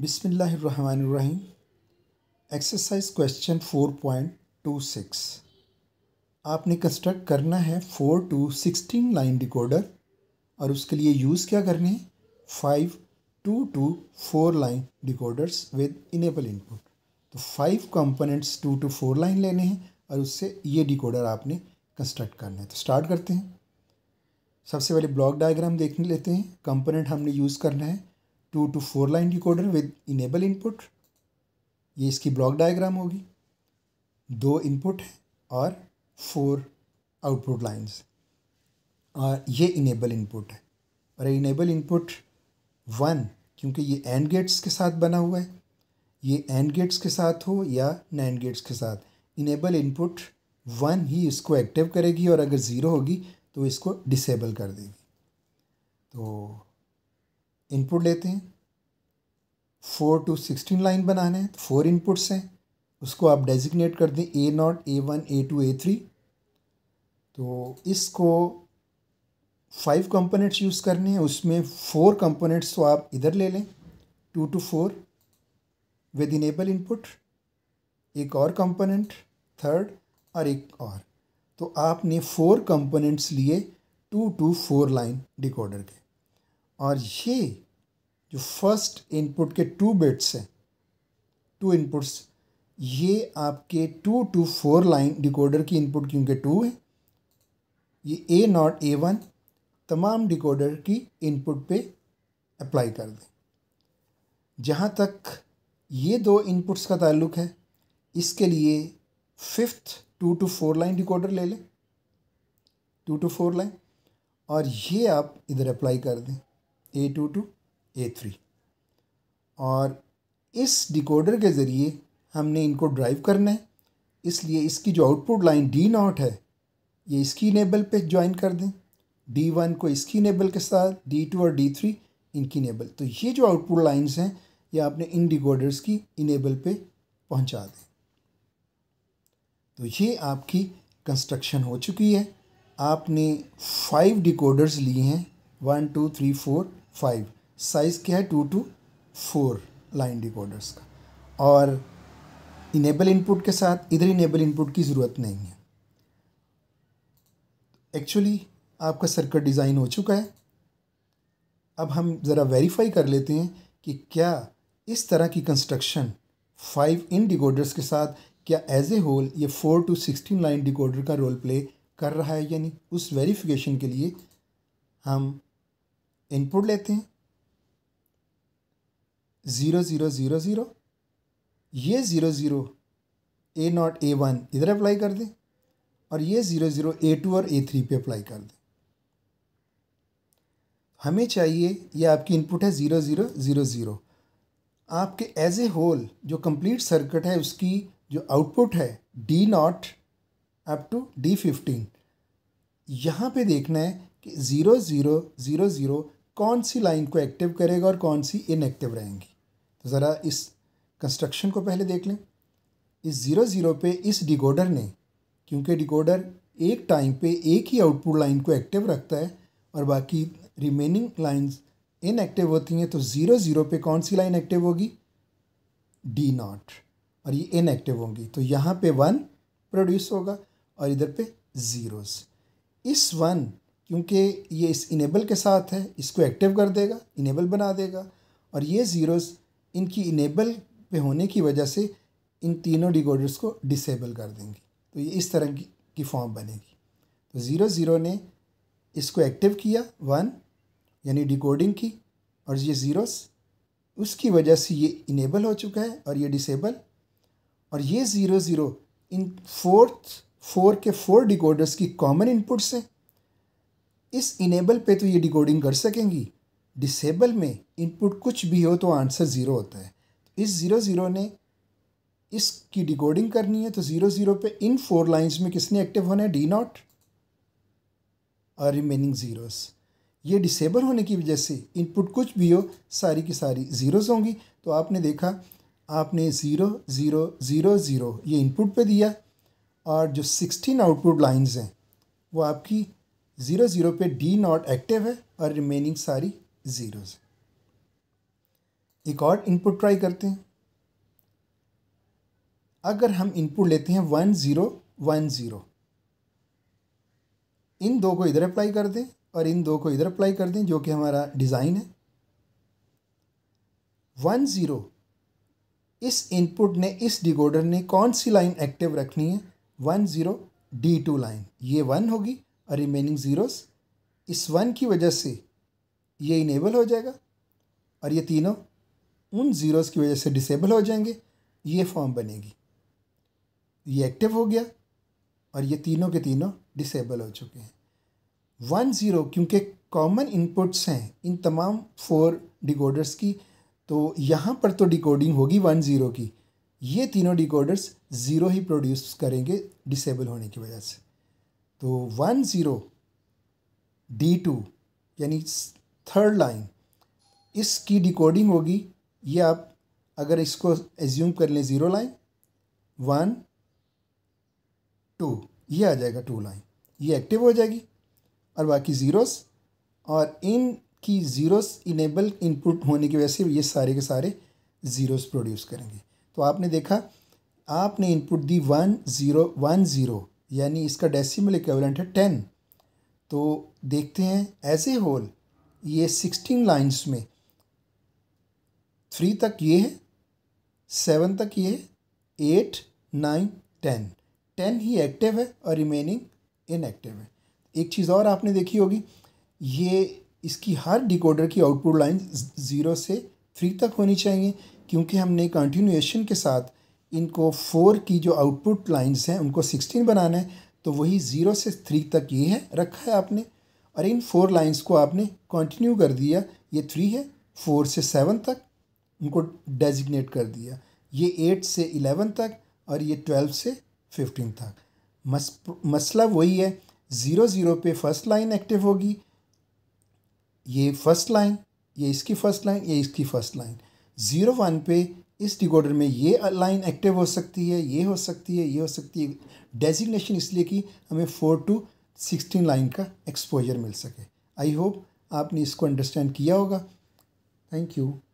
बिसमीम exercise question four point two six आपने construct करना है four to sixteen line decoder और उसके लिए यूज़ क्या करने हैं five two to four line decoders with enable input तो five components two to four line लेने हैं और उससे ये डिकोडर आपने कंस्ट्रक्ट करना है तो स्टार्ट करते हैं सबसे पहले ब्लॉक डायग्राम देखने लेते हैं कंपोनेंट हमने यूज़ करना है two to four line decoder with enable input ये इसकी ब्लॉक डायग्राम होगी दो इनपुट और फोर आउटपुट लाइंस और ये इनेबल इनपुट है और इनेबल इनपुट वन क्योंकि ये एंड गेट्स के साथ बना हुआ है ये एंड गेट्स के साथ हो या नैंड गेट्स के साथ इनेबल इनपुट वन ही इसको एक्टिव करेगी और अगर ज़ीरो होगी तो इसको डिसेबल कर देगी तो इनपुट लेते हैं फोर टू सिक्सटीन लाइन बनाना है तो फोर इनपुट्स हैं उसको आप डेजिग्नेट कर दें A nought A one A two A three तो इसको फाइव कंपोनेंट्स यूज़ करने हैं उसमें फोर कंपोनेंट्स तो आप इधर ले लें two to four with enable input एक और कंपोनेंट थर्ड और एक और तो आपने फोर कंपोनेंट्स लिए two to four line decoder के और ये जो फर्स्ट इनपुट के टू बिट्स हैं टू इनपुट्स ये आपके two to four line decoder की इनपुट क्योंकि टू है ये ए नॉट ए वन तमाम डिकोडर की इनपुट पे अप्लाई कर दें जहाँ तक ये दो इनपुट्स का ताल्लुक है इसके लिए fifth two to four line decoder ले लें टू टू फोर लाइन और ये आप इधर अप्लाई कर दें A two to A three और इस डिकोडर के ज़रिए हमने इनको ड्राइव करना है इसलिए इसकी जो आउटपुट लाइन डी नॉट है ये इसकी इनेबल पे ज्वाइन कर दें डी वन को इसकी इनेबल के साथ डी टू और डी थ्री इनकी इनेबल तो ये जो आउटपुट लाइंस हैं ये आपने इन डिकोडर्स की इनेबल पे पहुंचा दें तो ये आपकी कंस्ट्रक्शन हो चुकी है आपने फाइव डिकोडर्स लिए हैं one two three four five size क्या है two to four line decoders का और इनेबल इनपुट के साथ इधर इनेबल इनपुट की ज़रूरत नहीं है एक्चुअली आपका सर्किट डिज़ाइन हो चुका है अब हम ज़रा वेरीफाई कर लेते हैं कि क्या इस तरह की कंस्ट्रक्शन फाइव इन डिकोडर्स के साथ क्या एज ए होल ये four to sixteen line decoder का रोल प्ले कर रहा है यानी उस वेरिफिकेशन के लिए हम इनपुट लेते हैं ज़ीरो ज़ीरो ज़ीरो ज़ीरो ये zero zero A nought A one इधर अप्लाई कर दें और ये ज़ीरो ज़ीरो ए टू और ए थ्री पे अप्लाई कर दें हमें चाहिए ये आपकी इनपुट है ज़ीरो ज़ीरो ज़ीरो ज़ीरो आपके एज ए होल जो कंप्लीट सर्किट है उसकी जो आउटपुट है D nought up to D fifteen यहाँ पे देखना है कि ज़ीरो ज़ीरो ज़ीरो ज़ीरो कौन सी लाइन को एक्टिव करेगा और कौन सी इनएक्टिव रहेंगी तो ज़रा इस कंस्ट्रक्शन को पहले देख लें इस ज़ीरो ज़ीरो पे इस डिकोडर ने क्योंकि डिकोडर एक टाइम पे एक ही आउटपुट लाइन को एक्टिव रखता है और बाकी रिमेनिंग लाइंस इनएक्टिव होती हैं तो ज़ीरो ज़ीरो पे कौन सी लाइन एक्टिव होगी डी नॉट और ये इनएक्टिव होंगी तो यहाँ पे वन प्रोड्यूस होगा और इधर पे ज़ीरोज इस वन क्योंकि ये इस इनेबल के साथ है इसको एक्टिव कर देगा इनेबल बना देगा और ये ज़ीरोज़ इनकी इनेबल पे होने की वजह से इन तीनों डिकोडर्स को डिसेबल कर देंगे तो ये इस तरह की, की फॉर्म बनेगी तो ज़ीरो ज़ीरो ने इसको एक्टिव किया वन यानी डिकोडिंग की और ये ज़ीरोस उसकी वजह से ये इनेबल हो चुका है और ये डिसेबल और ये ज़ीरो ज़ीरो इन फोर्थ फोर के फोर डिकोडर्स की कॉमन इनपुट्स हैं इस इनेबल पे तो ये डिकोडिंग कर सकेंगी डिसेबल में इनपुट कुछ भी हो तो आंसर ज़ीरो होता है तो इस ज़ीरो ज़ीरो ने इसकी डिकोडिंग करनी है तो ज़ीरो ज़ीरो पे इन फोर लाइंस में किसने एक्टिव होना है डी नॉट और रिमेनिंग ज़ीरोज़ ये डिसेबल होने की वजह से इनपुट कुछ भी हो सारी की सारी ज़ीरोज़ होंगी तो आपने देखा आपने ज़ीरो ज़ीरो ज़ीरो ज़ीरो ये इनपुट पे दिया और जो सिक्सटीन आउटपुट लाइंस हैं वो आपकी ज़ीरो ज़ीरो पे डी नॉट एक्टिव है और रिमेनिंग सारी ज़ीरोज़ एक और इनपुट ट्राई करते हैं अगर हम इनपुट लेते हैं वन ज़ीरो वन ज़ीरो इन दो को इधर अप्लाई कर दें और इन दो को इधर अप्लाई कर दें जो कि हमारा डिज़ाइन है वन ज़ीरो इस इनपुट ने इस डिकोडर ने कौन सी लाइन एक्टिव रखनी है one zero D two line ये वन होगी और रिमेनिंग ज़ीरोस इस वन की वजह से ये इनेबल हो जाएगा और ये तीनों उन ज़ीरोस की वजह से डिसेबल हो जाएंगे ये फॉर्म बनेगी ये एक्टिव हो गया और ये तीनों के तीनों डिसेबल हो चुके हैं वन ज़ीरो क्योंकि कॉमन इनपुट्स हैं इन तमाम फोर डिकोडर्स की तो यहाँ पर तो डिकोडिंग होगी वन ज़ीरो की ये तीनों डिकोडर्स ज़ीरो ही प्रोड्यूस करेंगे डिसेबल होने की वजह से तो वन ज़ीरो डी टू यानी थर्ड लाइन इसकी डिकोडिंग होगी ये आप अगर इसको एज्यूम कर लें ज़ीरो लाइन वन टू ये आ जाएगा टू लाइन ये एक्टिव हो जाएगी और बाकी ज़ीरोस और इन की ज़ीरोस इनेबल इनपुट होने की वजह से ये सारे के सारे ज़ीरोस प्रोड्यूस करेंगे तो आपने देखा आपने इनपुट दी वन ज़ीरो वन ज़ीरो यानी इसका डेसिमल इक्वलेंट है टेन तो देखते हैं एज ए होल ये सिक्सटीन लाइन्स में थ्री तक ये है सेवन तक ये है एट नाइन टेन टेन ही एक्टिव है और रिमेनिंग इनएक्टिव है एक चीज़ और आपने देखी होगी ये इसकी हर डिकोडर की आउटपुट लाइन ज़ीरो से थ्री तक होनी चाहिए क्योंकि हमने कंटिन्यूएशन के साथ इनको फोर की जो आउटपुट लाइन्स हैं उनको सिक्सटीन बनाना है तो वही ज़ीरो से थ्री तक ये है रखा है आपने और इन फोर लाइंस को आपने कंटिन्यू कर दिया ये थ्री है फोर से सेवन तक उनको डेजिग्नेट कर दिया ये एट से इलेवन तक और ये ट्वेल्व से फिफ्टीन तक मस मसला मतलब वही है ज़ीरो ज़ीरो पे फर्स्ट लाइन एक्टिव होगी ये फर्स्ट लाइन ये इसकी फर्स्ट लाइन ये इसकी फर्स्ट लाइन ज़ीरो वन पे इस डिकोडर में ये लाइन एक्टिव हो सकती है ये हो सकती है ये हो सकती है डेजिग्नेशन इसलिए कि हमें फोर टू सिक्सटीन लाइन का एक्सपोजर मिल सके आई होप आपने इसको अंडरस्टैंड किया होगा थैंक यू